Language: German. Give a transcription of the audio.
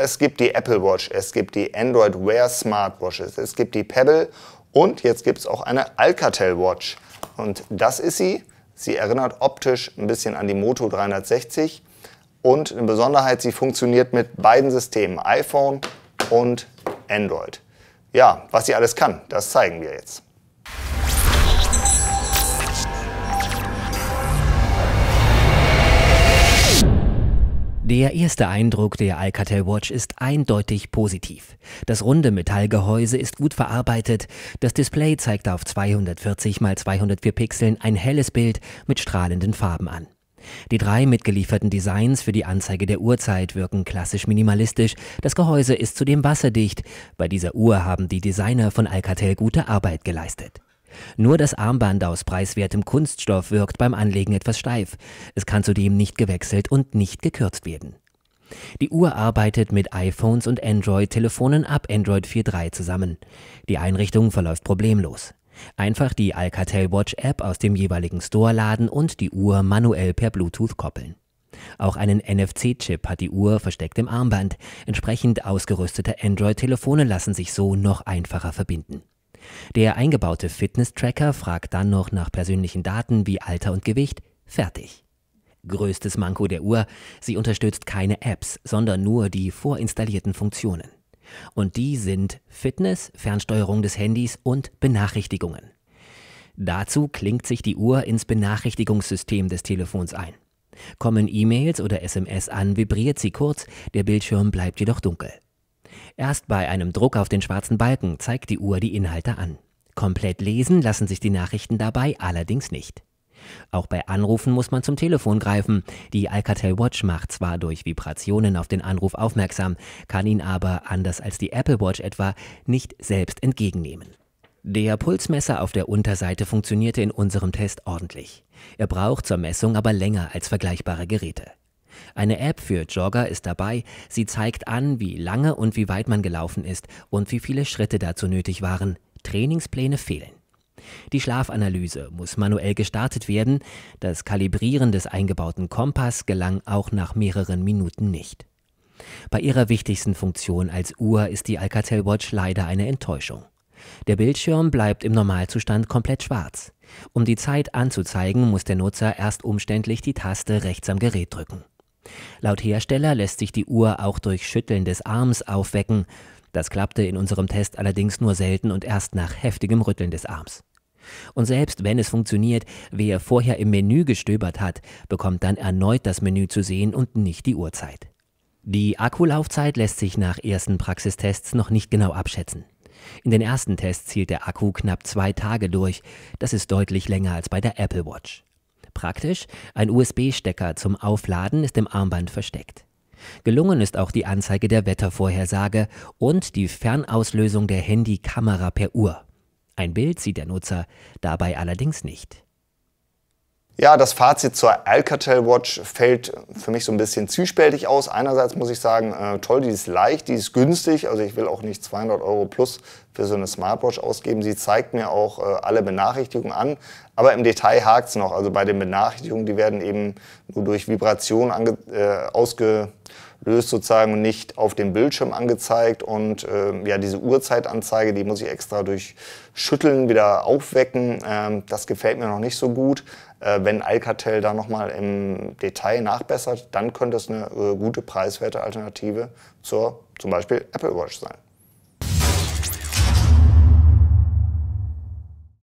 Es gibt die Apple Watch, es gibt die Android Wear Smartwatches, es gibt die Pebble und jetzt gibt es auch eine Alcatel Watch. Und das ist sie. Sie erinnert optisch ein bisschen an die Moto 360. Und eine Besonderheit, sie funktioniert mit beiden Systemen, iPhone und Android. Ja, was sie alles kann, das zeigen wir jetzt. Der erste Eindruck der Alcatel Watch ist eindeutig positiv. Das runde Metallgehäuse ist gut verarbeitet, das Display zeigt auf 240 x 204 Pixeln ein helles Bild mit strahlenden Farben an. Die drei mitgelieferten Designs für die Anzeige der Uhrzeit wirken klassisch minimalistisch, das Gehäuse ist zudem wasserdicht, bei dieser Uhr haben die Designer von Alcatel gute Arbeit geleistet. Nur das Armband aus preiswertem Kunststoff wirkt beim Anlegen etwas steif. Es kann zudem nicht gewechselt und nicht gekürzt werden. Die Uhr arbeitet mit iPhones und Android-Telefonen ab Android 4.3 zusammen. Die Einrichtung verläuft problemlos. Einfach die Alcatel Watch App aus dem jeweiligen Store laden und die Uhr manuell per Bluetooth koppeln. Auch einen NFC-Chip hat die Uhr versteckt im Armband. Entsprechend ausgerüstete Android-Telefone lassen sich so noch einfacher verbinden. Der eingebaute Fitness-Tracker fragt dann noch nach persönlichen Daten wie Alter und Gewicht. Fertig. Größtes Manko der Uhr, sie unterstützt keine Apps, sondern nur die vorinstallierten Funktionen. Und die sind Fitness, Fernsteuerung des Handys und Benachrichtigungen. Dazu klingt sich die Uhr ins Benachrichtigungssystem des Telefons ein. Kommen E-Mails oder SMS an, vibriert sie kurz, der Bildschirm bleibt jedoch dunkel. Erst bei einem Druck auf den schwarzen Balken zeigt die Uhr die Inhalte an. Komplett lesen lassen sich die Nachrichten dabei allerdings nicht. Auch bei Anrufen muss man zum Telefon greifen. Die Alcatel Watch macht zwar durch Vibrationen auf den Anruf aufmerksam, kann ihn aber, anders als die Apple Watch etwa, nicht selbst entgegennehmen. Der Pulsmesser auf der Unterseite funktionierte in unserem Test ordentlich. Er braucht zur Messung aber länger als vergleichbare Geräte. Eine App für Jogger ist dabei. Sie zeigt an, wie lange und wie weit man gelaufen ist und wie viele Schritte dazu nötig waren. Trainingspläne fehlen. Die Schlafanalyse muss manuell gestartet werden. Das Kalibrieren des eingebauten Kompass gelang auch nach mehreren Minuten nicht. Bei ihrer wichtigsten Funktion als Uhr ist die Alcatel Watch leider eine Enttäuschung. Der Bildschirm bleibt im Normalzustand komplett schwarz. Um die Zeit anzuzeigen, muss der Nutzer erst umständlich die Taste rechts am Gerät drücken. Laut Hersteller lässt sich die Uhr auch durch Schütteln des Arms aufwecken. Das klappte in unserem Test allerdings nur selten und erst nach heftigem Rütteln des Arms. Und selbst wenn es funktioniert, wer vorher im Menü gestöbert hat, bekommt dann erneut das Menü zu sehen und nicht die Uhrzeit. Die Akkulaufzeit lässt sich nach ersten Praxistests noch nicht genau abschätzen. In den ersten Tests hielt der Akku knapp zwei Tage durch, das ist deutlich länger als bei der Apple Watch. Praktisch, ein USB-Stecker zum Aufladen ist im Armband versteckt. Gelungen ist auch die Anzeige der Wettervorhersage und die Fernauslösung der Handykamera per Uhr. Ein Bild sieht der Nutzer dabei allerdings nicht. Ja, das Fazit zur Alcatel Watch fällt für mich so ein bisschen zwiespältig aus. Einerseits muss ich sagen, äh, toll, die ist leicht, die ist günstig. Also ich will auch nicht 200 Euro plus für so eine Smartwatch ausgeben. Sie zeigt mir auch äh, alle Benachrichtigungen an. Aber im Detail hakt's noch. Also bei den Benachrichtigungen, die werden eben nur durch Vibration ange äh, ausge löst sozusagen nicht auf dem Bildschirm angezeigt. Und äh, ja, diese Uhrzeitanzeige, die muss ich extra durch Schütteln wieder aufwecken. Ähm, das gefällt mir noch nicht so gut. Äh, wenn Alcatel da nochmal im Detail nachbessert, dann könnte es eine äh, gute preiswerte Alternative zur zum Beispiel Apple Watch sein.